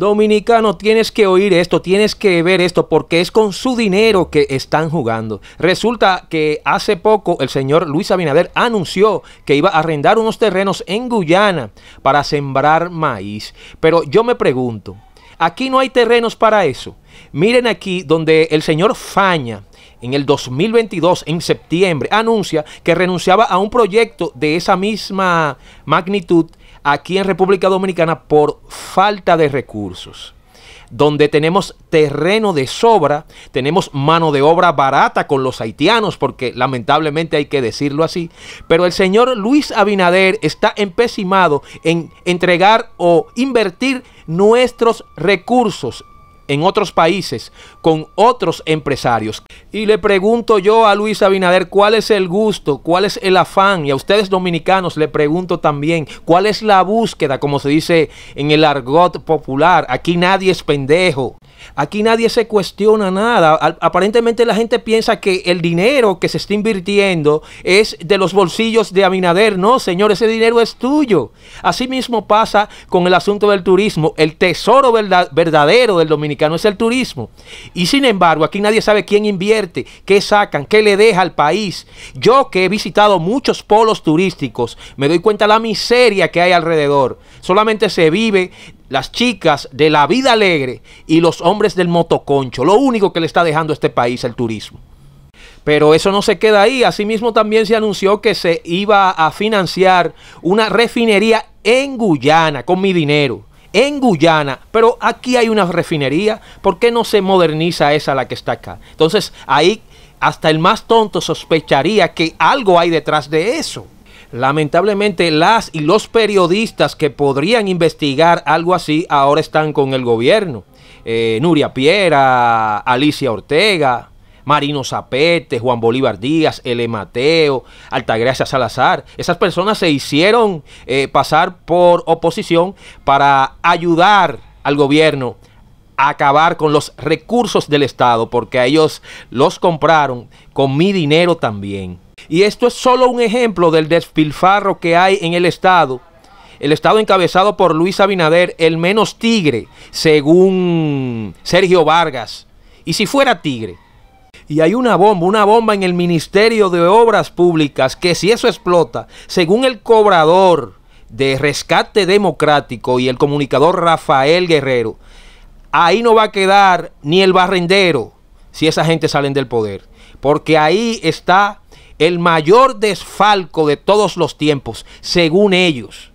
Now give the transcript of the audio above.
Dominicano, tienes que oír esto, tienes que ver esto, porque es con su dinero que están jugando. Resulta que hace poco el señor Luis Abinader anunció que iba a arrendar unos terrenos en Guyana para sembrar maíz. Pero yo me pregunto, aquí no hay terrenos para eso. Miren aquí donde el señor Faña, en el 2022, en septiembre, anuncia que renunciaba a un proyecto de esa misma magnitud aquí en República Dominicana por falta de recursos donde tenemos terreno de sobra, tenemos mano de obra barata con los haitianos, porque lamentablemente hay que decirlo así, pero el señor Luis Abinader está empecinado en entregar o invertir nuestros recursos en otros países con otros empresarios. Y le pregunto yo a Luis Abinader cuál es el gusto, cuál es el afán, y a ustedes dominicanos le pregunto también cuál es la búsqueda, como se dice en el argot popular. Aquí nadie es pendejo. Aquí nadie se cuestiona nada. Aparentemente la gente piensa que el dinero que se está invirtiendo es de los bolsillos de Abinader. No, señor, ese dinero es tuyo. Asimismo pasa con el asunto del turismo. El tesoro verdadero del dominicano es el turismo. Y sin embargo, aquí nadie sabe quién invierte, qué sacan, qué le deja al país. Yo que he visitado muchos polos turísticos, me doy cuenta de la miseria que hay alrededor. Solamente se vive las chicas de la vida alegre y los hombres del motoconcho. Lo único que le está dejando a este país el turismo. Pero eso no se queda ahí. Asimismo también se anunció que se iba a financiar una refinería en Guyana con mi dinero. En Guyana, pero aquí hay una refinería, ¿por qué no se moderniza esa la que está acá? Entonces ahí hasta el más tonto sospecharía que algo hay detrás de eso. Lamentablemente las y los periodistas que podrían investigar algo así ahora están con el gobierno. Eh, Nuria Piera, Alicia Ortega, Marino Zapete, Juan Bolívar Díaz, L. Mateo, Altagracia Salazar. Esas personas se hicieron eh, pasar por oposición para ayudar al gobierno acabar con los recursos del Estado, porque a ellos los compraron con mi dinero también. Y esto es solo un ejemplo del despilfarro que hay en el Estado. El Estado encabezado por Luis Abinader, el menos tigre, según Sergio Vargas. Y si fuera tigre, y hay una bomba, una bomba en el Ministerio de Obras Públicas que si eso explota, según el cobrador de rescate democrático y el comunicador Rafael Guerrero, ahí no va a quedar ni el barrendero si esa gente salen del poder. Porque ahí está el mayor desfalco de todos los tiempos, según ellos.